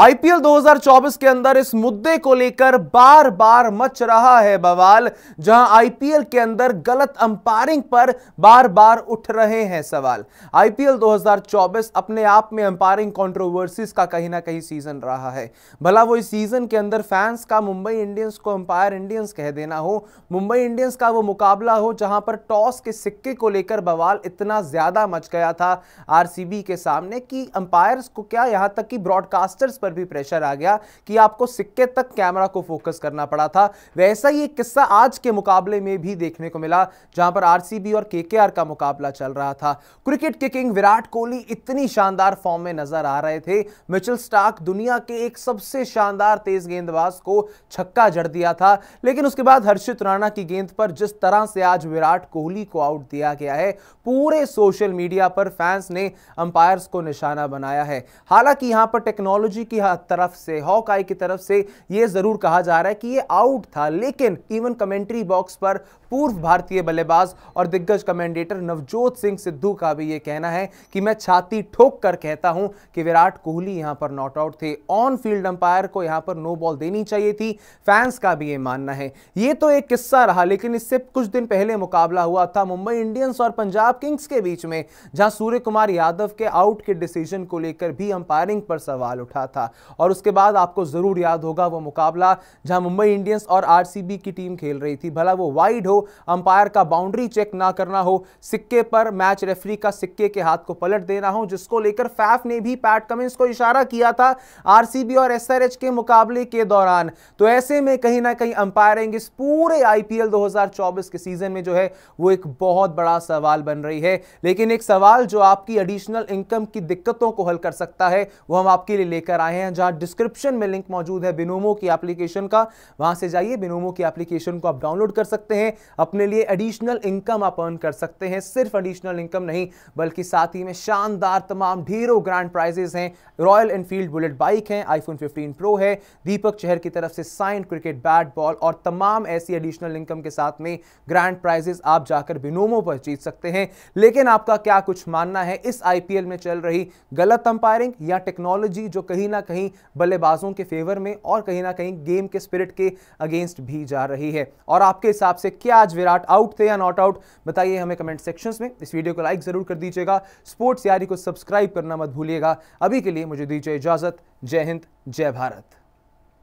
IPL 2024 के अंदर इस मुद्दे को लेकर बार बार मच रहा है बवाल जहां आईपीएल के अंदर गलत अंपायरिंग पर बार बार उठ रहे हैं सवाल आईपीएल 2024 अपने आप में अंपायरिंग कंट्रोवर्सीज का कहीं ना कहीं सीजन रहा है भला वो इस सीजन के अंदर फैंस का मुंबई इंडियंस को अंपायर इंडियंस कह देना हो मुंबई इंडियंस का वो मुकाबला हो जहां पर टॉस के सिक्के को लेकर बवाल इतना ज्यादा मच गया था आरसीबी के सामने कि अंपायर को क्या यहां तक कि ब्रॉडकास्टर यूजर्स पर भी प्रेशर आ गया कि आपको सिक्के तक कैमरा को फोकस करना पड़ा था वैसा ही एक किस्सा आज के मुकाबले में भी देखने को मिला जहां पर आरसीबी और केकेआर का मुकाबला चल रहा था क्रिकेट के किंग विराट कोहली इतनी शानदार फॉर्म में नजर आ रहे थे मिचल स्टार्क दुनिया के एक सबसे शानदार तेज गेंदबाज को छक्का जड़ दिया था लेकिन उसके बाद हर्षित राणा की गेंद पर जिस तरह से आज विराट कोहली को आउट दिया गया है पूरे सोशल मीडिया पर फैंस ने अंपायर्स को निशाना बनाया है हालांकि यहां पर टेक्नोलॉजी जी की तरफ से हॉक आई की तरफ से यह ज़रूर कहा जा रहा है कि यह आउट था लेकिन इवन कमेंट्री बॉक्स पर पूर्व भारतीय बल्लेबाज और दिग्गज कमेंडेटर नवजोत सिंह सिद्धू का भी यह कहना है कि मैं छाती ठोक कर कहता हूं कि विराट कोहली यहां पर नॉट आउट थे ऑन फील्ड अंपायर को यहां पर नो बॉल देनी चाहिए थी फैंस का भी यह मानना है यह तो एक किस्सा रहा लेकिन इससे कुछ दिन पहले मुकाबला हुआ था मुंबई इंडियंस और पंजाब किंग्स के बीच में जहां सूर्य कुमार यादव के आउट के डिसीजन को लेकर भी अंपायरिंग पर सवाल उठा था और उसके बाद आपको ज़रूर याद होगा वो मुकाबला जहां मुंबई इंडियंस और आरसीबी की टीम खेल रही थी भला वो वाइड हो अंपायर का बाउंड्री चेक ना करना हो सिक्के पर मैच रेफरी का सिक्के के हाथ को पलट देना हो जिसको लेकर फैफ ने भी पैट कमिंस को इशारा किया था आर और एस के मुकाबले के दौरान तो ऐसे में कहीं ना कहीं अंपायरिंग इस पूरे आईपीएल 2024 के सीजन में जो है वो एक बहुत बड़ा सवाल बन रही है लेकिन एक सवाल जो आपकी एडिशनल इनकम की दिक्कतों को हल कर सकता है वो हम आपके लिए लेकर आए हैं जहां डिस्क्रिप्शन में लिंक मौजूद है बिनोमो की एप्लीकेशन का वहां से जाइए बिनोमो की एप्लीकेशन को आप डाउनलोड कर सकते हैं अपने लिए एडिशनल इनकम आप अर्न कर सकते हैं सिर्फ एडिशनल इनकम नहीं बल्कि साथ ही में शानदार तमाम ढेरों ग्रांड प्राइजेस हैं रॉयल एनफील्ड बुलेट बाइक है आईफोन 15 प्रो है दीपक चहर की तरफ से साइन क्रिकेट बैट बॉल और तमाम ऐसी एडिशनल इनकम के साथ में ग्रैंड प्राइजेस आप जाकर बिनोमो पर जीत सकते हैं लेकिन आपका क्या कुछ मानना है इस आईपीएल में चल रही गलत अंपायरिंग या टेक्नोलॉजी जो कहीं ना कहीं बल्लेबाजों के फेवर में और कहीं ना कहीं गेम के स्पिरिट के अगेंस्ट भी जा रही है और आपके हिसाब से क्या आज विराट आउट थे या नॉट आउट बताइए हमें कमेंट सेक्शंस में इस वीडियो को लाइक ज़रूर कर दीजिएगा स्पोर्ट्स यारी को सब्सक्राइब करना मत भूलिएगा अभी के लिए मुझे दीजिए इजाज़त जय हिंद जय भारत